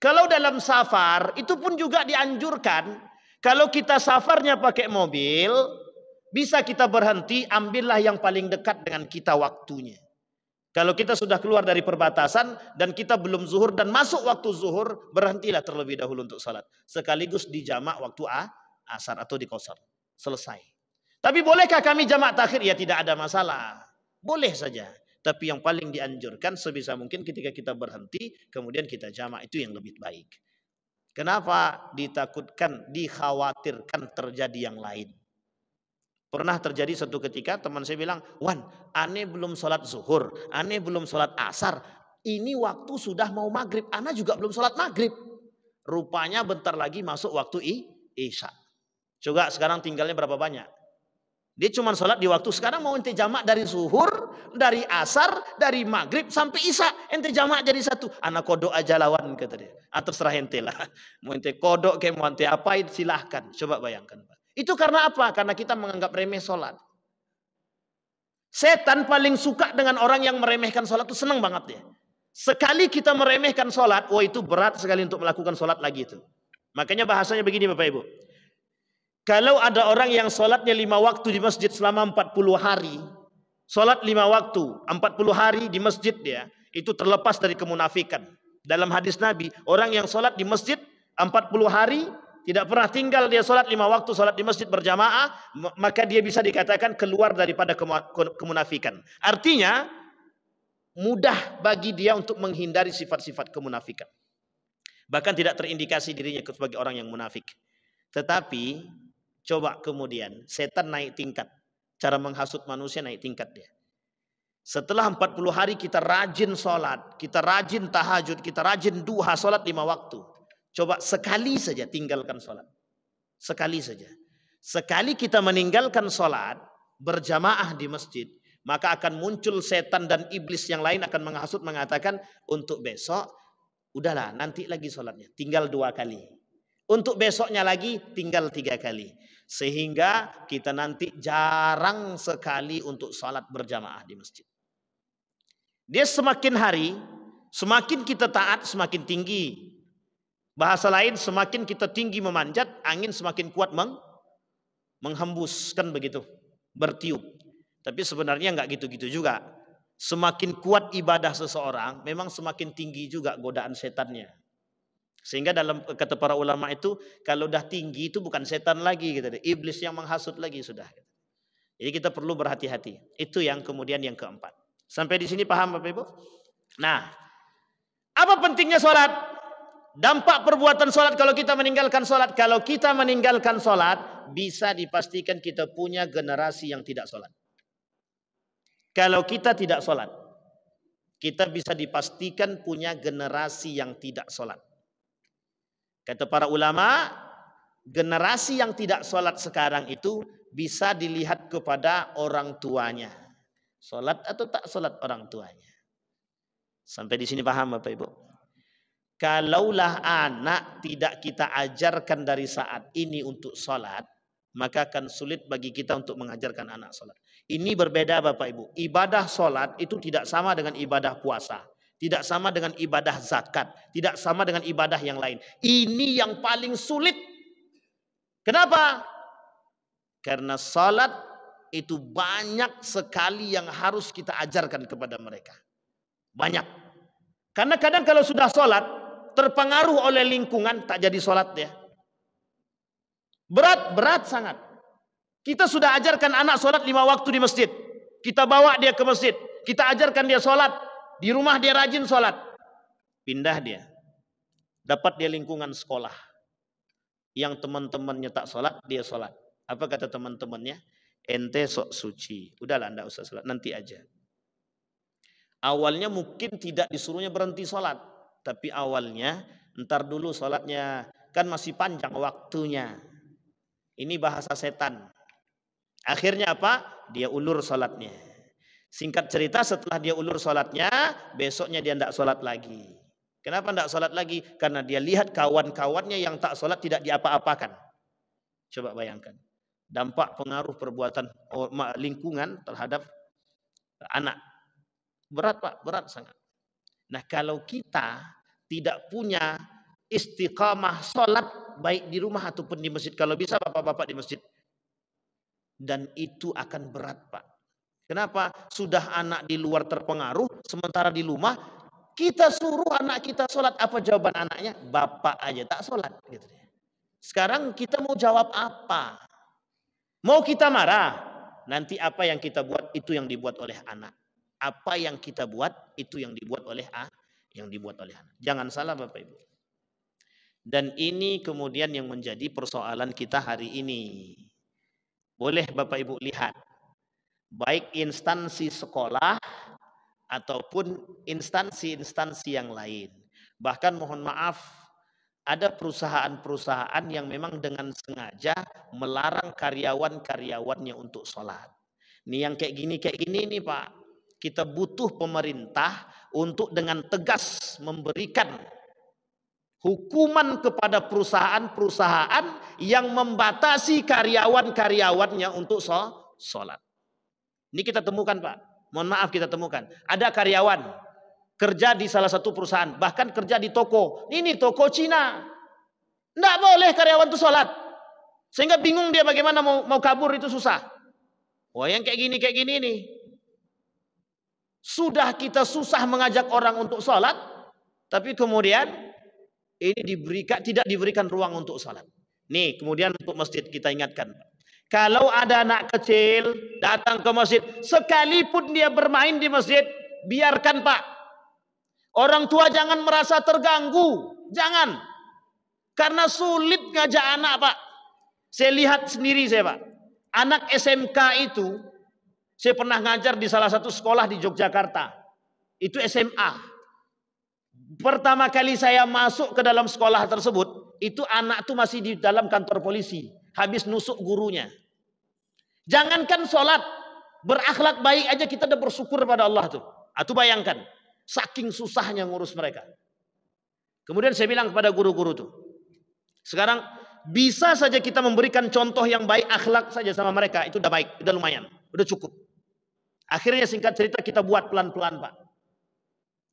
Kalau dalam safar, itu pun juga dianjurkan. Kalau kita safarnya pakai mobil, bisa kita berhenti, ambillah yang paling dekat dengan kita waktunya. Kalau kita sudah keluar dari perbatasan dan kita belum zuhur dan masuk waktu zuhur, berhentilah terlebih dahulu untuk salat. Sekaligus dijamak waktu A, asar atau di kosor. Selesai. Tapi bolehkah kami jamak takhir? Ya tidak ada masalah. Boleh saja. Tapi yang paling dianjurkan sebisa mungkin ketika kita berhenti, kemudian kita jamak itu yang lebih baik. Kenapa ditakutkan, dikhawatirkan terjadi yang lain? Pernah terjadi satu ketika teman saya bilang, Wan, aneh belum sholat zuhur, aneh belum sholat asar, ini waktu sudah mau maghrib, aneh juga belum sholat maghrib. Rupanya bentar lagi masuk waktu isya. Coba sekarang tinggalnya berapa banyak? Dia cuma sholat di waktu sekarang mau ente jamak dari zuhur, dari asar, dari maghrib sampai isya ente jamak jadi satu. Anak kodok aja lawan kata dia. Atau ah, serah ente lah. Mau ente kodok kayak mau ente apa silahkan. Coba bayangkan Itu karena apa? Karena kita menganggap remeh sholat. Setan paling suka dengan orang yang meremehkan sholat itu senang banget dia. Sekali kita meremehkan sholat, wah oh itu berat sekali untuk melakukan sholat lagi itu. Makanya bahasanya begini Bapak Ibu. Kalau ada orang yang sholatnya lima waktu di masjid selama empat puluh hari, sholat lima waktu, empat puluh hari di masjid dia, itu terlepas dari kemunafikan. Dalam hadis Nabi, orang yang sholat di masjid empat puluh hari, tidak pernah tinggal dia sholat lima waktu, sholat di masjid berjamaah, maka dia bisa dikatakan keluar daripada kemunafikan. Artinya, mudah bagi dia untuk menghindari sifat-sifat kemunafikan. Bahkan tidak terindikasi dirinya sebagai orang yang munafik. Tetapi Coba kemudian setan naik tingkat. Cara menghasut manusia naik tingkat dia. Setelah 40 hari kita rajin sholat, kita rajin tahajud, kita rajin duha, sholat lima waktu. Coba sekali saja tinggalkan sholat. Sekali saja. Sekali kita meninggalkan sholat, berjamaah di masjid, maka akan muncul setan dan iblis yang lain akan menghasut mengatakan untuk besok, udahlah nanti lagi sholatnya, tinggal dua kali. Untuk besoknya lagi tinggal tiga kali. Sehingga kita nanti jarang sekali untuk salat berjamaah di masjid. Dia semakin hari, semakin kita taat semakin tinggi. Bahasa lain semakin kita tinggi memanjat, angin semakin kuat meng menghembuskan begitu. Bertiup. Tapi sebenarnya nggak gitu-gitu juga. Semakin kuat ibadah seseorang, memang semakin tinggi juga godaan setannya. Sehingga dalam eh, kata para ulama itu kalau dah tinggi itu bukan setan lagi gitu Iblis yang menghasut lagi sudah. Jadi kita perlu berhati-hati. Itu yang kemudian yang keempat. Sampai di sini paham Bapak Ibu? Nah, apa pentingnya sholat? Dampak perbuatan sholat kalau kita meninggalkan sholat. Kalau kita meninggalkan sholat, bisa dipastikan kita punya generasi yang tidak sholat. Kalau kita tidak sholat, kita bisa dipastikan punya generasi yang tidak sholat. Kata para ulama, generasi yang tidak sholat sekarang itu bisa dilihat kepada orang tuanya. Sholat atau tak sholat orang tuanya. Sampai di sini paham Bapak Ibu? Kalaulah anak tidak kita ajarkan dari saat ini untuk sholat, maka akan sulit bagi kita untuk mengajarkan anak sholat. Ini berbeda Bapak Ibu. Ibadah sholat itu tidak sama dengan ibadah puasa. Tidak sama dengan ibadah zakat. Tidak sama dengan ibadah yang lain. Ini yang paling sulit. Kenapa? Karena salat itu banyak sekali yang harus kita ajarkan kepada mereka. Banyak. Karena kadang kalau sudah salat, terpengaruh oleh lingkungan tak jadi salat ya. Berat, berat sangat. Kita sudah ajarkan anak salat lima waktu di masjid. Kita bawa dia ke masjid. Kita ajarkan dia salat. Di rumah dia rajin sholat. Pindah dia. Dapat dia lingkungan sekolah. Yang teman-temannya tak sholat, dia sholat. Apa kata teman-temannya? Ente sok suci. Udahlah anda usah sholat. Nanti aja. Awalnya mungkin tidak disuruhnya berhenti sholat. Tapi awalnya, ntar dulu sholatnya. Kan masih panjang waktunya. Ini bahasa setan. Akhirnya apa? Dia ulur sholatnya. Singkat cerita setelah dia ulur sholatnya, besoknya dia tidak sholat lagi. Kenapa tidak sholat lagi? Karena dia lihat kawan-kawannya yang tak sholat tidak diapa-apakan. Coba bayangkan. Dampak pengaruh perbuatan lingkungan terhadap anak. Berat Pak, berat sangat. Nah kalau kita tidak punya istiqamah sholat baik di rumah ataupun di masjid. Kalau bisa bapak-bapak di masjid. Dan itu akan berat Pak Kenapa? Sudah anak di luar terpengaruh, sementara di rumah kita suruh anak kita sholat. Apa jawaban anaknya? Bapak aja tak sholat. Gitu. Sekarang kita mau jawab apa? Mau kita marah? Nanti apa yang kita buat itu yang dibuat oleh anak. Apa yang kita buat itu yang dibuat oleh A, ah, yang dibuat oleh anak. Jangan salah Bapak Ibu. Dan ini kemudian yang menjadi persoalan kita hari ini. Boleh Bapak Ibu lihat baik instansi sekolah ataupun instansi-instansi yang lain. Bahkan mohon maaf, ada perusahaan-perusahaan yang memang dengan sengaja melarang karyawan-karyawannya untuk sholat. Ini yang kayak gini, kayak gini nih Pak. Kita butuh pemerintah untuk dengan tegas memberikan hukuman kepada perusahaan-perusahaan yang membatasi karyawan-karyawannya untuk sholat. Ini kita temukan Pak. Mohon maaf kita temukan. Ada karyawan kerja di salah satu perusahaan. Bahkan kerja di toko. Ini toko Cina. Tidak boleh karyawan itu sholat. Sehingga bingung dia bagaimana mau, mau kabur itu susah. Wah yang kayak gini, kayak gini nih. Sudah kita susah mengajak orang untuk sholat. Tapi kemudian ini diberikan tidak diberikan ruang untuk sholat. Nih kemudian untuk masjid kita ingatkan. Pak. Kalau ada anak kecil datang ke masjid, sekalipun dia bermain di masjid, biarkan Pak. Orang tua jangan merasa terganggu, jangan. Karena sulit ngajak anak Pak. Saya lihat sendiri saya Pak. Anak SMK itu, saya pernah ngajar di salah satu sekolah di Yogyakarta. Itu SMA. Pertama kali saya masuk ke dalam sekolah tersebut, itu anak tuh masih di dalam kantor polisi habis nusuk gurunya. Jangankan sholat, berakhlak baik aja kita udah bersyukur kepada Allah tuh. Atau ah, bayangkan, saking susahnya ngurus mereka. Kemudian saya bilang kepada guru-guru tuh, sekarang bisa saja kita memberikan contoh yang baik akhlak saja sama mereka, itu udah baik, udah lumayan, udah cukup. Akhirnya singkat cerita kita buat pelan-pelan pak.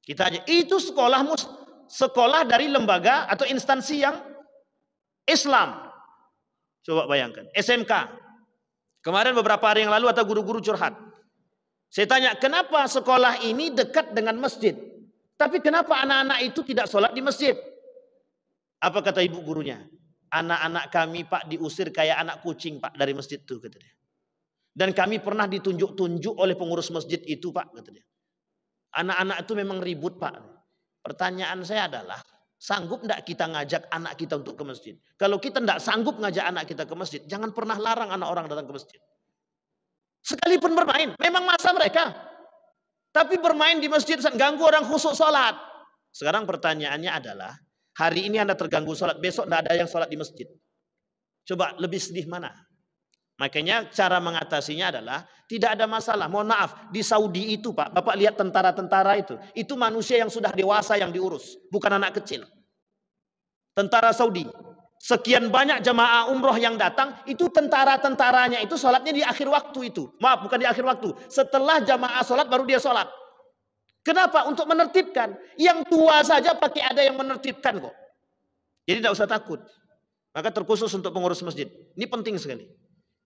Kita aja itu sekolah mus sekolah dari lembaga atau instansi yang Islam. Coba bayangkan, SMK, Kemarin beberapa hari yang lalu ada guru-guru curhat. Saya tanya, kenapa sekolah ini dekat dengan masjid? Tapi kenapa anak-anak itu tidak sholat di masjid? Apa kata ibu gurunya? Anak-anak kami pak diusir kayak anak kucing pak dari masjid tuh kata dia. Dan kami pernah ditunjuk-tunjuk oleh pengurus masjid itu pak kata dia. Anak-anak itu memang ribut pak. Pertanyaan saya adalah Sanggup enggak kita ngajak anak kita untuk ke masjid? Kalau kita tidak sanggup ngajak anak kita ke masjid, jangan pernah larang anak orang datang ke masjid. Sekalipun bermain, memang masa mereka. Tapi bermain di masjid ganggu orang khusus sholat. Sekarang pertanyaannya adalah, hari ini Anda terganggu sholat, besok tidak ada yang sholat di masjid. Coba lebih sedih mana? Makanya cara mengatasinya adalah tidak ada masalah. Mohon maaf, di Saudi itu Pak, Bapak lihat tentara-tentara itu. Itu manusia yang sudah dewasa yang diurus, bukan anak kecil. Tentara Saudi. Sekian banyak jamaah umroh yang datang, itu tentara-tentaranya itu sholatnya di akhir waktu itu. Maaf, bukan di akhir waktu. Setelah jamaah sholat baru dia sholat. Kenapa? Untuk menertibkan. Yang tua saja pakai ada yang menertibkan kok. Jadi tidak usah takut. Maka terkhusus untuk pengurus masjid. Ini penting sekali.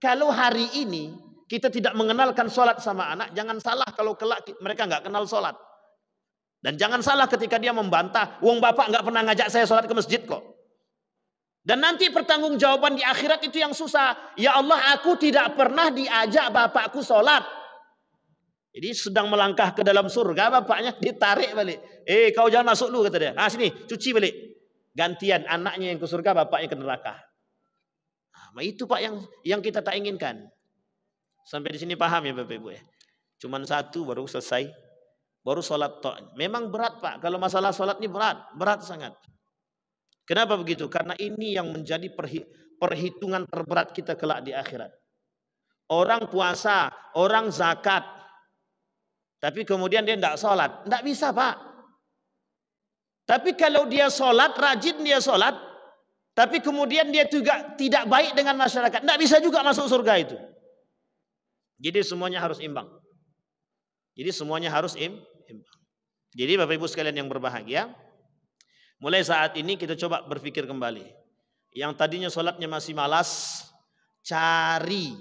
Kalau hari ini kita tidak mengenalkan sholat sama anak, jangan salah kalau kelak mereka nggak kenal sholat. Dan jangan salah ketika dia membantah, uang bapak nggak pernah ngajak saya sholat ke masjid kok. Dan nanti pertanggungjawaban di akhirat itu yang susah. Ya Allah, aku tidak pernah diajak bapakku sholat. Jadi sedang melangkah ke dalam surga, bapaknya ditarik balik. Eh, kau jangan masuk dulu, kata dia. Ah sini, cuci balik. Gantian anaknya yang ke surga, bapaknya ke neraka. Nah, itu Pak yang yang kita tak inginkan. Sampai di sini paham ya Bapak Ibu ya. Cuman satu baru selesai. Baru sholat to. Memang berat Pak. Kalau masalah sholat ini berat. Berat sangat. Kenapa begitu? Karena ini yang menjadi perhitungan terberat kita kelak di akhirat. Orang puasa, orang zakat. Tapi kemudian dia tidak sholat. Tidak bisa Pak. Tapi kalau dia sholat, rajin dia sholat, tapi kemudian dia juga tidak baik dengan masyarakat. Tidak bisa juga masuk surga itu. Jadi semuanya harus imbang. Jadi semuanya harus im imbang. Jadi Bapak Ibu sekalian yang berbahagia, mulai saat ini kita coba berpikir kembali. Yang tadinya sholatnya masih malas, cari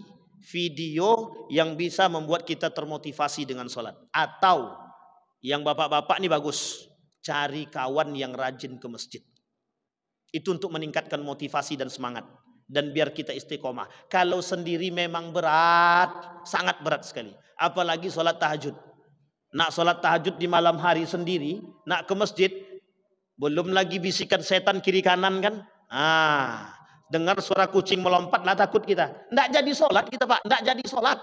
video yang bisa membuat kita termotivasi dengan sholat. Atau yang bapak-bapak ini bagus, cari kawan yang rajin ke masjid. Itu untuk meningkatkan motivasi dan semangat. Dan biar kita istiqomah. Kalau sendiri memang berat, sangat berat sekali. Apalagi sholat tahajud. Nak sholat tahajud di malam hari sendiri, nak ke masjid, belum lagi bisikan setan kiri kanan kan? Ah, dengar suara kucing melompat lah takut kita. Tidak jadi sholat kita pak, tidak jadi sholat.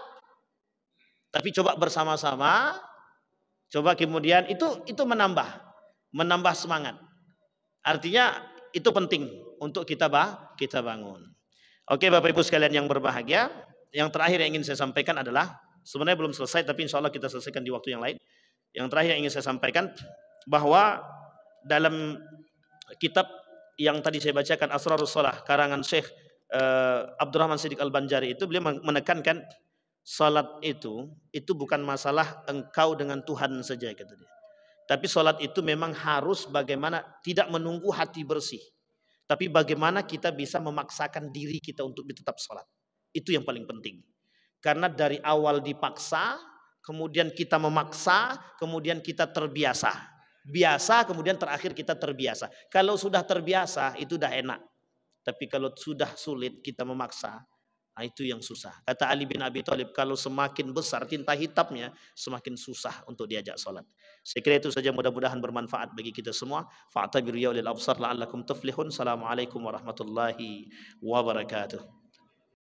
Tapi coba bersama-sama, coba kemudian itu itu menambah, menambah semangat. Artinya itu penting untuk kita bah, kita bangun. Oke Bapak Ibu sekalian yang berbahagia, yang terakhir yang ingin saya sampaikan adalah sebenarnya belum selesai tapi insya Allah kita selesaikan di waktu yang lain. Yang terakhir yang ingin saya sampaikan bahwa dalam kitab yang tadi saya bacakan Asrarus Salah karangan Syekh eh, Abdurrahman Siddiq Al-Banjari itu beliau menekankan salat itu itu bukan masalah engkau dengan Tuhan saja kata dia. Tapi sholat itu memang harus bagaimana tidak menunggu hati bersih. Tapi bagaimana kita bisa memaksakan diri kita untuk tetap sholat. Itu yang paling penting. Karena dari awal dipaksa, kemudian kita memaksa, kemudian kita terbiasa. Biasa, kemudian terakhir kita terbiasa. Kalau sudah terbiasa, itu udah enak. Tapi kalau sudah sulit kita memaksa, Ah, itu yang susah. Kata Ali bin Abi Thalib, kalau semakin besar tinta hitamnya, semakin susah untuk diajak solat. Saya kira itu saja mudah-mudahan bermanfaat bagi kita semua. Fa'tabiru yaulil absar la'allakum tuflihun. Assalamualaikum warahmatullahi wabarakatuh.